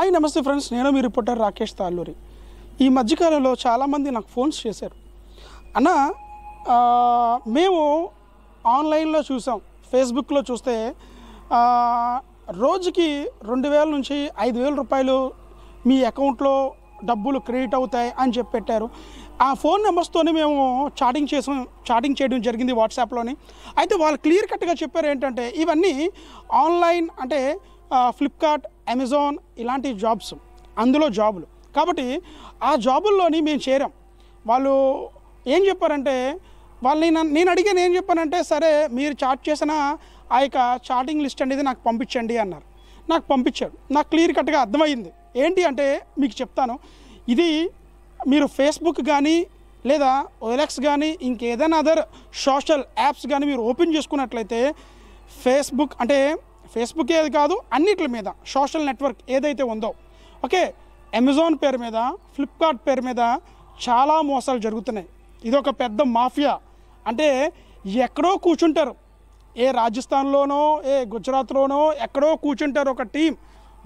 hi నమస్తే friends నేను మీ reporter Rakesh Talluri ఈ మధ్యకాలంలో చాలామంది నాకు ఫోన్స్ చేశారు అన్న మేము ఆన్లైన్లో చూసాం ఫేస్బుక్లో చూస్తే రోజుకి రెండు వేల నుంచి ఐదు వేల రూపాయలు మీ అకౌంట్లో డబ్బులు క్రెడిట్ అవుతాయి అని చెప్పి పెట్టారు ఆ ఫోన్ నెంబర్స్తోనే మేము చాటింగ్ చేసాం చాటింగ్ చేయడం జరిగింది వాట్సాప్లోని అయితే వాళ్ళు క్లియర్ కట్గా చెప్పారు ఏంటంటే ఇవన్నీ ఆన్లైన్ అంటే ఫ్లిప్కార్ట్ అమెజాన్ ఇలాంటి జాబ్స్ అందులో జాబులు కాబట్టి ఆ జాబుల్లోని మేము చేరాం వాళ్ళు ఏం చెప్పారంటే వాళ్ళని నేను అడిగాను ఏం చెప్పానంటే సరే మీరు చాట్ చేసిన ఆ యొక్క చాటింగ్ లిస్ట్ అనేది నాకు పంపించండి అన్నారు నాకు పంపించాడు నాకు క్లియర్ కట్గా అర్థమైంది ఏంటి అంటే మీకు చెప్తాను ఇది మీరు ఫేస్బుక్ కానీ లేదా ఓఎల్ఎక్స్ కానీ ఇంకేదైనా అదర్ సోషల్ యాప్స్ కానీ మీరు ఓపెన్ చేసుకున్నట్లయితే ఫేస్బుక్ అంటే ఫేస్బుక్ ఏది కాదు అన్నిటి మీద సోషల్ నెట్వర్క్ ఏదైతే ఉందో ఓకే అమెజాన్ పేరు మీద ఫ్లిప్కార్ట్ పేరు మీద చాలా మోసాలు జరుగుతున్నాయి ఇది ఒక పెద్ద మాఫియా అంటే ఎక్కడో కూర్చుంటారు ఏ రాజస్థాన్లోనో ఏ గుజరాత్లోనో ఎక్కడో కూర్చుంటారు ఒక టీం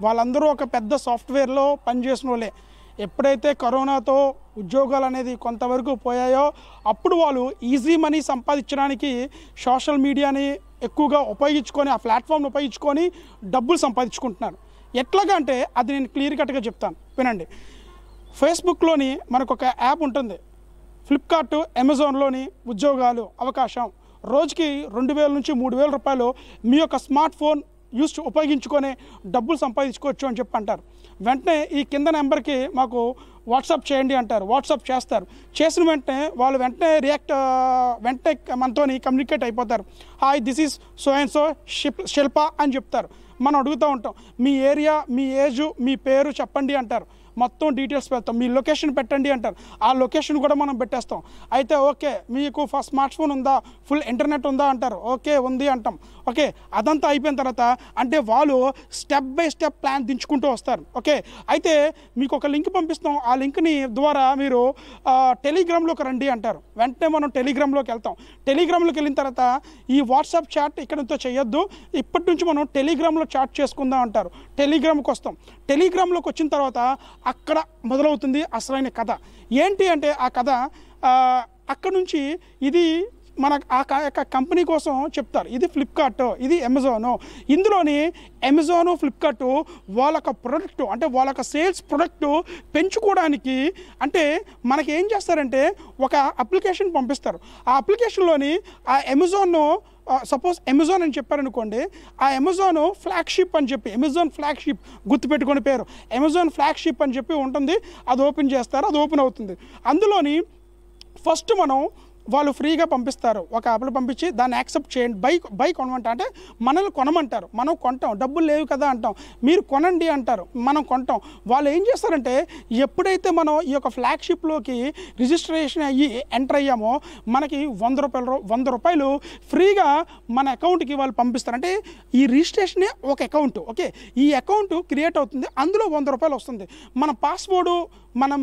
వాళ్ళందరూ ఒక పెద్ద సాఫ్ట్వేర్లో పనిచేసిన వాళ్ళే ఎప్పుడైతే కరోనాతో ఉద్యోగాలు అనేది కొంతవరకు పోయాయో అప్పుడు వాళ్ళు ఈజీ మనీ సంపాదించడానికి సోషల్ మీడియాని ఎక్కువగా ఉపయోగించుకొని ఆ ప్లాట్ఫామ్ను ఉపయోగించుకొని డబ్బులు సంపాదించుకుంటున్నారు ఎట్లాగంటే అది నేను క్లియర్ కట్గా చెప్తాను వినండి ఫేస్బుక్లోని మనకు ఒక యాప్ ఉంటుంది ఫ్లిప్కార్ట్ అమెజాన్లోని ఉద్యోగాలు అవకాశం రోజుకి రెండు వేల నుంచి మూడు వేల రూపాయలు మీ యొక్క స్మార్ట్ ఫోన్ యూస్ ఉపయోగించుకొని డబ్బులు సంపాదించుకోవచ్చు అని చెప్పి అంటారు వెంటనే ఈ కింద నెంబర్కి మాకు వాట్సాప్ చేయండి అంటారు వాట్సాప్ చేస్తారు చేసిన వెంటనే వాళ్ళు వెంటనే రియాక్ట్ వెంటనే మనతో కమ్యూనికేట్ అయిపోతారు hi this is so and so షిప్ శిల్ప అని చెప్తారు మనం అడుగుతూ ఉంటాం మీ ఏరియా మీ ఏజు మీ పేరు చెప్పండి అంటారు మొత్తం డీటెయిల్స్ పెడతాం మీ లొకేషన్ పెట్టండి అంటారు ఆ లొకేషన్ కూడా మనం పెట్టేస్తాం అయితే ఓకే మీకు ఫస్ట్ స్మార్ట్ ఫోన్ ఉందా ఫుల్ ఇంటర్నెట్ ఉందా అంటారు ఓకే ఉంది అంటాం ఓకే అదంతా అయిపోయిన తర్వాత అంటే వాళ్ళు స్టెప్ బై స్టెప్ ప్లాన్ దించుకుంటూ వస్తారు ఓకే అయితే మీకు ఒక లింక్ పంపిస్తాం ఆ లింక్ని ద్వారా మీరు టెలిగ్రామ్లోకి రండి అంటారు వెంటనే మనం టెలిగ్రామ్లోకి వెళ్తాం టెలిగ్రామ్లోకి వెళ్ళిన తర్వాత ఈ వాట్సాప్ చాట్ ఇక్కడంతో చేయొద్దు ఇప్పటి నుంచి మనం టెలిగ్రామ్లో చాట్ చేసుకుందాం అంటారు టెలిగ్రామ్కి వస్తాం టెలిగ్రామ్లోకి వచ్చిన తర్వాత అక్కడ మొదలవుతుంది అసలైన కథ ఏంటి అంటే ఆ కథ అక్కడ నుంచి ఇది మన ఆ యొక్క కంపెనీ కోసం చెప్తారు ఇది ఫ్లిప్కార్ట్ ఇది అమెజాను ఇందులోని అమెజాను ఫ్లిప్కార్ట్ వాళ్ళ ప్రొడక్ట్ అంటే వాళ్ళ సేల్స్ ప్రొడక్ట్ పెంచుకోవడానికి అంటే మనకి ఏం చేస్తారంటే ఒక అప్లికేషన్ పంపిస్తారు ఆ అప్లికేషన్లోని ఆ అమెజాన్ను సపోజ్ అమెజాన్ అని చెప్పారనుకోండి ఆ అమెజాన్ ఫ్లాగ్షిప్ అని చెప్పి అమెజాన్ ఫ్లాగ్షిప్ గుర్తుపెట్టుకునే పేరు అమెజాన్ ఫ్లాగ్షిప్ అని చెప్పి ఉంటుంది అది ఓపెన్ చేస్తారు అది ఓపెన్ అవుతుంది అందులోని ఫస్ట్ మనం వాళ్ళు ఫ్రీగా పంపిస్తారు ఒక యాప్లు పంపించి దాన్ని యాక్సెప్ట్ చేయండి బై బై కొనమంట అంటే మనల్ని కొనమంటారు మనం కొంటాం డబ్బులు లేవు కదా అంటాం మీరు కొనండి అంటారు మనం కొంటాం వాళ్ళు ఏం చేస్తారంటే ఎప్పుడైతే మనం ఈ యొక్క ఫ్లాగ్షిప్లోకి రిజిస్ట్రేషన్ అయ్యి ఎంటర్ అయ్యామో మనకి వంద రూపాయలు వంద రూపాయలు ఫ్రీగా మన అకౌంట్కి వాళ్ళు పంపిస్తారు అంటే ఈ రిజిస్ట్రేషనే ఒక అకౌంట్ ఓకే ఈ అకౌంట్ క్రియేట్ అవుతుంది అందులో వంద రూపాయలు వస్తుంది మన పాస్వర్డు మనం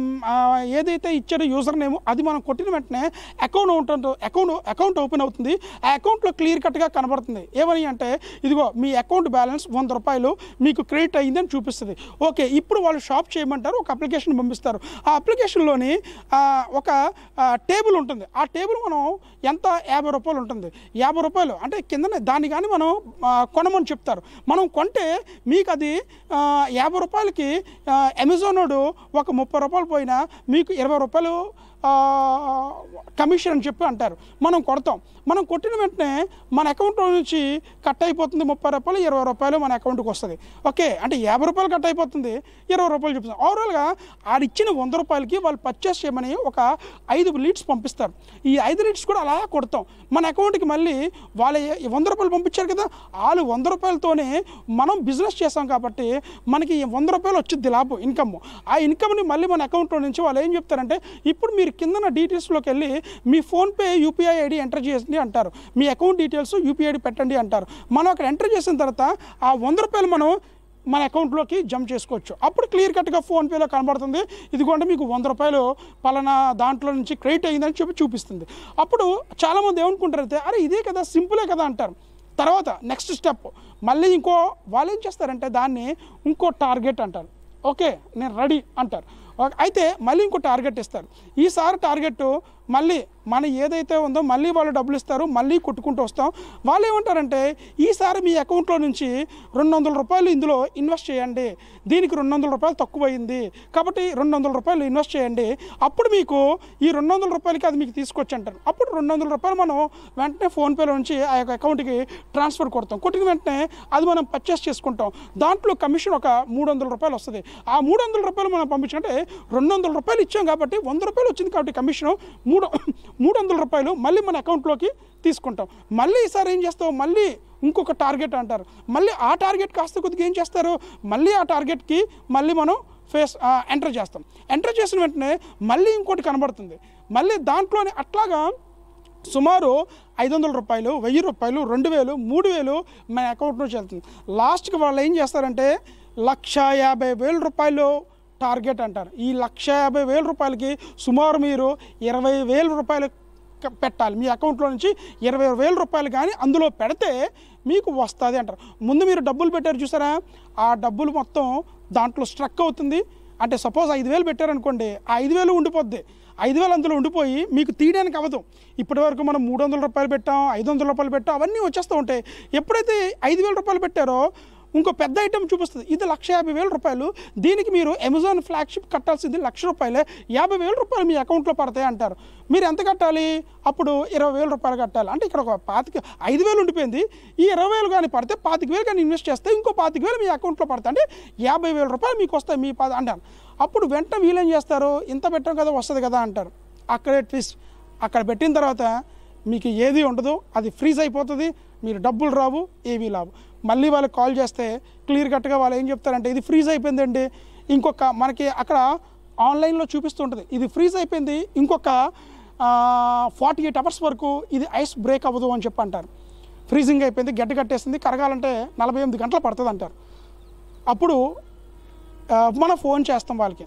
ఏదైతే ఇచ్చారో యూజర్ నేమ్ అది మనం కొట్టిన వెంటనే account account account account open అవుతుంది ఆ అకౌంట్లో క్లియర్ కట్గా కనబడుతుంది ఏమని అంటే ఇదిగో మీ అకౌంట్ బ్యాలెన్స్ వంద రూపాయలు మీకు క్రెడిట్ అయ్యిందని చూపిస్తుంది ఓకే ఇప్పుడు వాళ్ళు షాప్ చేయమంటారు ఒక అప్లికేషన్ పంపిస్తారు ఆ అప్లికేషన్లోని ఒక టేబుల్ ఉంటుంది ఆ టేబుల్ మనం ఎంత యాభై రూపాయలు ఉంటుంది యాభై రూపాయలు అంటే కిందనే దాన్ని కానీ మనం కొనమని చెప్తారు మనం కొంటే మీకు అది యాభై రూపాయలకి వాడు ఒక ముప్పై రూపాయలు పోయినా మీకు ఇరవై రూపాయలు కమిషన్ అని చెప్పి అంటారు మనం కొడతాం మనం కొట్టిన వెంటనే మన అకౌంట్లో నుంచి కట్ అయిపోతుంది ముప్పై రూపాయలు ఇరవై రూపాయలు మన అకౌంట్కి వస్తుంది ఓకే అంటే యాభై రూపాయలు కట్ అయిపోతుంది ఇరవై రూపాయలు చెప్తాం ఓవరాల్గా ఇచ్చిన వంద రూపాయలకి వాళ్ళు పర్చేస్ చేయమని ఒక ఐదు లీడ్స్ పంపిస్తారు ఈ ఐదు లీడ్స్ కూడా అలా కొడతాం మన అకౌంట్కి మళ్ళీ వాళ్ళ వంద రూపాయలు పంపించారు కదా వాళ్ళు వంద రూపాయలతోనే మనం బిజినెస్ చేస్తాం కాబట్టి మనకి వంద రూపాయలు వచ్చింది లాభం ఇన్కమ్ ఆ ఇన్కమ్ని మళ్ళీ మన అకౌంట్లో నుంచి వాళ్ళు ఏం చెప్తారంటే ఇప్పుడు మీరు మీరు కిందన డీటెయిల్స్లోకి వెళ్ళి మీ ఫోన్పే యూపీఐ ఐడి ఎంటర్ చేసింది అంటారు మీ అకౌంట్ డీటెయిల్స్ యూపీఐ ఐడి పెట్టండి అంటారు మనం అక్కడ ఎంటర్ చేసిన తర్వాత ఆ వంద రూపాయలు మనం మన అకౌంట్లోకి జంప్ చేసుకోవచ్చు అప్పుడు క్లియర్ కట్గా ఫోన్పేలో కనబడుతుంది ఇదిగోండి మీకు వంద రూపాయలు పలానా దాంట్లో నుంచి క్రెడిట్ అయ్యిందని చెప్పి చూపిస్తుంది అప్పుడు చాలామంది ఏమనుకుంటారు అయితే అరే ఇదే కదా సింపులే కదా అంటారు తర్వాత నెక్స్ట్ స్టెప్ మళ్ళీ ఇంకో వాళ్ళు ఏం చేస్తారంటే దాన్ని ఇంకో టార్గెట్ అంటారు ఓకే నేను రెడీ అంటారు అయితే మళ్ళీ ఇంకో టార్గెట్ ఇస్తారు ఈసారి టార్గెట్ మళ్ళీ మన ఏదైతే ఉందో మళ్ళీ వాళ్ళు డబ్బులు ఇస్తారు మళ్ళీ కొట్టుకుంటూ వస్తాం వాళ్ళు ఏమంటారంటే ఈసారి మీ అకౌంట్లో నుంచి రెండు వందల రూపాయలు ఇందులో ఇన్వెస్ట్ చేయండి దీనికి రెండు వందల రూపాయలు తక్కువైంది కాబట్టి రెండు వందల రూపాయలు ఇన్వెస్ట్ చేయండి అప్పుడు మీకు ఈ రెండు వందల రూపాయలకి అది మీకు తీసుకొచ్చి అంటారు అప్పుడు రెండు వందల రూపాయలు మనం వెంటనే ఫోన్పేలో నుంచి ఆ యొక్క అకౌంట్కి ట్రాన్స్ఫర్ కొడతాం కొట్టిన వెంటనే అది మనం పర్చేస్ చేసుకుంటాం దాంట్లో కమిషన్ ఒక మూడు వందల రూపాయలు వస్తుంది ఆ మూడు వందల రూపాయలు మనం పంపించినట్టే రెండు వందల రూపాయలు ఇచ్చాం కాబట్టి వంద రూపాయలు వచ్చింది కాబట్టి కమిషన్ మూడు మూడు మూడు వందల రూపాయలు మళ్ళీ మన అకౌంట్లోకి తీసుకుంటాం మళ్ళీ ఈసారి ఏం చేస్తావు మళ్ళీ ఇంకొక టార్గెట్ అంటారు మళ్ళీ ఆ టార్గెట్ కాస్త కొద్దిగా ఏం చేస్తారు మళ్ళీ ఆ టార్గెట్కి మళ్ళీ మనం ఫేస్ ఎంటర్ చేస్తాం ఎంటర్ చేసిన వెంటనే మళ్ళీ ఇంకోటి కనబడుతుంది మళ్ళీ దాంట్లోనే అట్లాగా సుమారు ఐదు వందల రూపాయలు వెయ్యి రూపాయలు రెండు వేలు మూడు వేలు మన అకౌంట్లో చేస్తుంది లాస్ట్కి వాళ్ళు ఏం చేస్తారంటే లక్ష యాభై వేల రూపాయలు టార్గెట్ అంటారు ఈ లక్ష యాభై వేల రూపాయలకి సుమారు మీరు ఇరవై వేల రూపాయలు పెట్టాలి మీ అకౌంట్లో నుంచి ఇరవై వేల రూపాయలు కానీ అందులో పెడితే మీకు వస్తుంది అంటారు ముందు మీరు డబ్బులు పెట్టారు చూసారా ఆ డబ్బులు మొత్తం దాంట్లో స్ట్రక్ అవుతుంది అంటే సపోజ్ ఐదు వేలు పెట్టారనుకోండి ఆ ఐదు వేలు ఉండిపోద్ది ఐదు వేలు అందులో ఉండిపోయి మీకు తీయడానికి అవ్వదు ఇప్పటి వరకు మనం మూడు వందల రూపాయలు పెట్టాం ఐదు వందల రూపాయలు పెట్టాం అవన్నీ వచ్చేస్తూ ఉంటాయి ఎప్పుడైతే ఐదు వేల రూపాయలు పెట్టారో ఇంకో పెద్ద ఐటమ్ చూపిస్తుంది ఇది లక్ష యాభై వేల రూపాయలు దీనికి మీరు అమెజాన్ ఫ్లాగ్షిప్ కట్టాల్సింది లక్ష రూపాయలే యాభై వేల రూపాయలు మీ అకౌంట్లో పడతాయి అంటారు మీరు ఎంత కట్టాలి అప్పుడు ఇరవై వేల రూపాయలు కట్టాలి అంటే ఇక్కడ ఒక పాతిక ఐదు వేలు ఉండిపోయింది ఈ ఇరవై వేలు కానీ పడితే పాతిక వేలు కానీ ఇన్వెస్ట్ చేస్తే ఇంకో పాతిక వేలు మీ అకౌంట్లో పడతాయి అంటే యాభై వేల రూపాయలు మీకు వస్తాయి మీ పాద అంటారు అప్పుడు వెంట వీలేం చేస్తారు ఇంత పెట్టడం కదా వస్తుంది కదా అంటారు అక్కడే ట్విస్ట్ అక్కడ పెట్టిన తర్వాత మీకు ఏది ఉండదు అది ఫ్రీజ్ అయిపోతుంది మీరు డబ్బులు రావు ఏమీ లావు మళ్ళీ వాళ్ళకి కాల్ చేస్తే క్లియర్ కట్గా వాళ్ళు ఏం చెప్తారంటే ఇది ఫ్రీజ్ అయిపోయిందండి ఇంకొక మనకి అక్కడ ఆన్లైన్లో చూపిస్తుంటుంది ఇది ఫ్రీజ్ అయిపోయింది ఇంకొక ఫార్టీ ఎయిట్ అవర్స్ వరకు ఇది ఐస్ బ్రేక్ అవ్వదు అని చెప్పి అంటారు ఫ్రీజింగ్ అయిపోయింది గడ్డ కట్టేసింది కరగాలంటే నలభై ఎనిమిది గంటలు పడుతుంది అంటారు అప్పుడు మనం ఫోన్ చేస్తాం వాళ్ళకి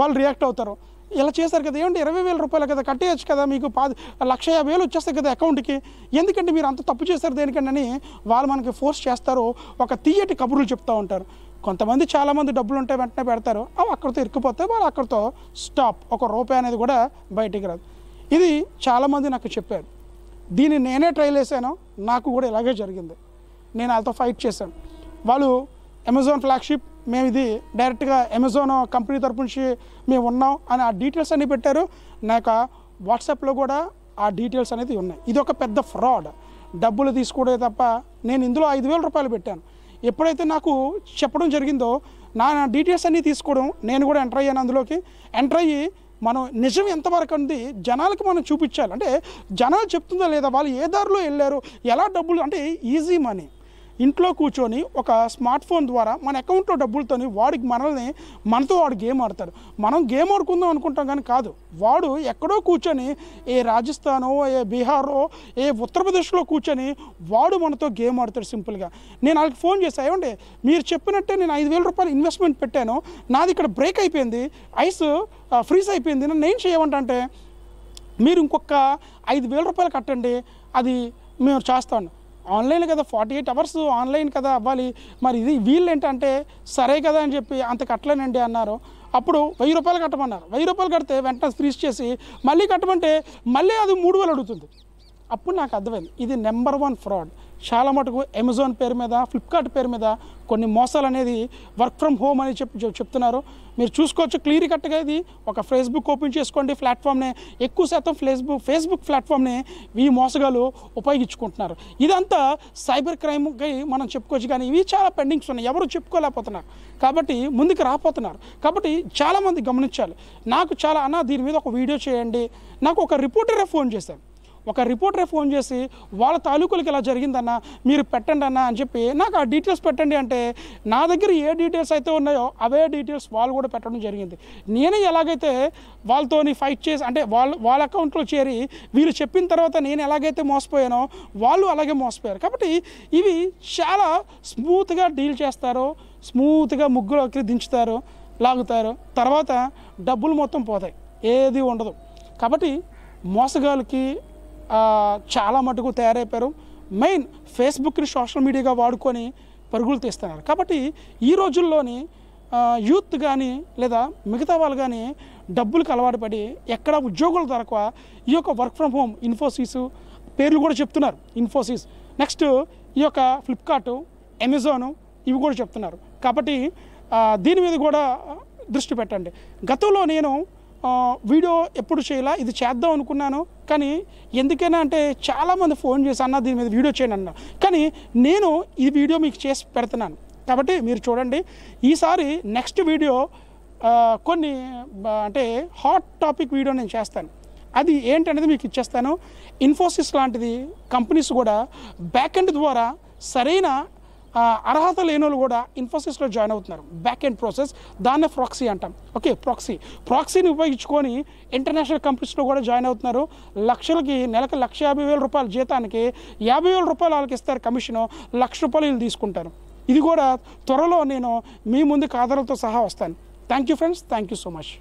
వాళ్ళు రియాక్ట్ అవుతారు ఇలా చేశారు కదా ఏమంటే ఇరవై వేల రూపాయలు కదా కట్టేయచ్చు కదా మీకు పా లక్ష యాభై వేలు వచ్చేస్తాయి కదా అకౌంట్కి ఎందుకంటే మీరు అంత తప్పు చేశారు దేనికంటే వాళ్ళు మనకి ఫోర్స్ చేస్తారు ఒక తీయటి కబుర్లు చెప్తూ ఉంటారు కొంతమంది చాలామంది డబ్బులు ఉంటే వెంటనే పెడతారు అవి అక్కడితో ఇరుక్కుపోతే వాళ్ళు అక్కడితో స్టాప్ ఒక రూపాయి అనేది కూడా బయటికి రాదు ఇది చాలామంది నాకు చెప్పారు దీన్ని నేనే ట్రై చేశాను నాకు కూడా ఇలాగే జరిగింది నేను వాళ్ళతో ఫైట్ చేశాను వాళ్ళు అమెజాన్ ఫ్లాగ్షిప్ మేము ఇది డైరెక్ట్గా అమెజాన్ కంపెనీ తరపు నుంచి మేము ఉన్నాం అని ఆ డీటెయిల్స్ అన్నీ పెట్టారు నా యొక్క వాట్సాప్లో కూడా ఆ డీటెయిల్స్ అనేది ఉన్నాయి ఇది ఒక పెద్ద ఫ్రాడ్ డబ్బులు తీసుకోవడమే తప్ప నేను ఇందులో ఐదు వేల రూపాయలు పెట్టాను ఎప్పుడైతే నాకు చెప్పడం జరిగిందో నా డీటెయిల్స్ అన్నీ తీసుకోవడం నేను కూడా ఎంటర్ అయ్యాను అందులోకి ఎంటర్ అయ్యి మనం నిజం ఎంతవరకు ఉంది జనాలకి మనం చూపించాలి అంటే జనాలు చెప్తుందా లేదా వాళ్ళు ఏ దారిలో వెళ్ళారు ఎలా డబ్బులు అంటే ఈజీ మనీ ఇంట్లో కూర్చొని ఒక స్మార్ట్ ఫోన్ ద్వారా మన అకౌంట్లో డబ్బులతోని వాడికి మనల్ని మనతో వాడు గేమ్ ఆడతాడు మనం గేమ్ ఆడుకుందాం అనుకుంటాం కానీ కాదు వాడు ఎక్కడో కూర్చొని ఏ రాజస్థానో ఏ బీహారో ఏ ఉత్తరప్రదేశ్లో కూర్చొని వాడు మనతో గేమ్ ఆడతాడు సింపుల్గా నేను వాళ్ళకి ఫోన్ చేశాను ఏమంటే మీరు చెప్పినట్టే నేను ఐదు వేల రూపాయలు ఇన్వెస్ట్మెంట్ పెట్టాను నాది ఇక్కడ బ్రేక్ అయిపోయింది ఐస్ ఫ్రీజ్ అయిపోయింది నన్ను ఏం చేయమంటే మీరు ఇంకొక ఐదు వేల రూపాయలు కట్టండి అది మేము చేస్తాను ఆన్లైన్ కదా ఫార్టీ ఎయిట్ అవర్స్ ఆన్లైన్ కదా అవ్వాలి మరి ఇది వీళ్ళు ఏంటంటే సరే కదా అని చెప్పి అంత కట్టలేనండి అన్నారు అప్పుడు వెయ్యి రూపాయలు కట్టమన్నారు వెయ్యి రూపాయలు కడితే వెంటనే ఫ్రీజ్ చేసి మళ్ళీ కట్టమంటే మళ్ళీ అది మూడు వేలు అడుగుతుంది అప్పుడు నాకు అర్థమైంది ఇది నెంబర్ వన్ ఫ్రాడ్ చాలా మటుకు అమెజాన్ పేరు మీద ఫ్లిప్కార్ట్ పేరు మీద కొన్ని మోసాలు అనేది వర్క్ ఫ్రమ్ హోమ్ అని చెప్పి చెప్తున్నారు మీరు చూసుకోవచ్చు క్లియర్ కట్గా ఇది ఒక ఫేస్బుక్ ఓపెన్ చేసుకోండి ప్లాట్ఫామ్నే ఎక్కువ శాతం ఫేస్బుక్ ఫేస్బుక్ ప్లాట్ఫామ్ని ఈ మోసగాలు ఉపయోగించుకుంటున్నారు ఇదంతా సైబర్ క్రైమ్కి మనం చెప్పుకోవచ్చు కానీ ఇవి చాలా పెండింగ్స్ ఉన్నాయి ఎవరు చెప్పుకోలేకపోతున్నారు కాబట్టి ముందుకు రాపోతున్నారు కాబట్టి చాలామంది గమనించాలి నాకు చాలా అన్న దీని మీద ఒక వీడియో చేయండి నాకు ఒక రిపోర్టరే ఫోన్ చేశారు ఒక రిపోర్టరే ఫోన్ చేసి వాళ్ళ తాలూకులకి ఇలా జరిగిందన్న మీరు పెట్టండి అన్న అని చెప్పి నాకు ఆ డీటెయిల్స్ పెట్టండి అంటే నా దగ్గర ఏ డీటెయిల్స్ అయితే ఉన్నాయో అవే డీటెయిల్స్ వాళ్ళు కూడా పెట్టడం జరిగింది నేనే ఎలాగైతే వాళ్ళతోని ఫైట్ చేసి అంటే వాళ్ళు వాళ్ళ అకౌంట్లో చేరి వీళ్ళు చెప్పిన తర్వాత నేను ఎలాగైతే మోసపోయానో వాళ్ళు అలాగే మోసపోయారు కాబట్టి ఇవి చాలా స్మూత్గా డీల్ చేస్తారు స్మూత్గా ముగ్గులోకి దించుతారు లాగుతారు తర్వాత డబ్బులు మొత్తం పోతాయి ఏది ఉండదు కాబట్టి మోసగాళ్ళకి చాలా మటుకు తయారైపోయారు మెయిన్ ఫేస్బుక్ని సోషల్ మీడియాగా వాడుకొని పరుగులు తీస్తున్నారు కాబట్టి ఈ రోజుల్లోని యూత్ కానీ లేదా మిగతా వాళ్ళు కానీ డబ్బులకు అలవాటు పడి ఎక్కడ ఉద్యోగుల దొరక ఈ యొక్క వర్క్ ఫ్రమ్ హోమ్ ఇన్ఫోసిస్ పేర్లు కూడా చెప్తున్నారు ఇన్ఫోసిస్ నెక్స్ట్ ఈ యొక్క ఫ్లిప్కార్ట్ అమెజాన్ ఇవి కూడా చెప్తున్నారు కాబట్టి దీని మీద కూడా దృష్టి పెట్టండి గతంలో నేను వీడియో ఎప్పుడు చేయాలా ఇది చేద్దాం అనుకున్నాను కానీ ఎందుకైనా అంటే చాలామంది ఫోన్ చేసి అన్న దీని మీద వీడియో చేయండి అన్న కానీ నేను ఈ వీడియో మీకు చేసి పెడుతున్నాను కాబట్టి మీరు చూడండి ఈసారి నెక్స్ట్ వీడియో కొన్ని అంటే హాట్ టాపిక్ వీడియో నేను చేస్తాను అది ఏంటనేది మీకు ఇచ్చేస్తాను ఇన్ఫోసిస్ లాంటిది కంపెనీస్ కూడా బ్యాక్ ఎండ్ ద్వారా సరైన అర్హత లేని కూడా ఇన్ఫోసిస్లో జాయిన్ అవుతున్నారు బ్యాక్ ఎండ్ ప్రాసెస్ దాన్నే ప్రాక్సీ అంటాం ఓకే ప్రాక్సీ ప్రాక్సీని ఉపయోగించుకొని ఇంటర్నేషనల్ కంపెనీస్లో కూడా జాయిన్ అవుతున్నారు లక్షలకి నెలకు లక్ష యాభై వేల రూపాయల జీతానికి యాభై వేల రూపాయలు వాళ్ళకి ఇస్తారు కమిషను లక్ష రూపాయలు వీళ్ళు తీసుకుంటారు ఇది కూడా త్వరలో నేను మీ ముందుకు ఆధారాలతో సహా వస్తాను thank you friends thank you so much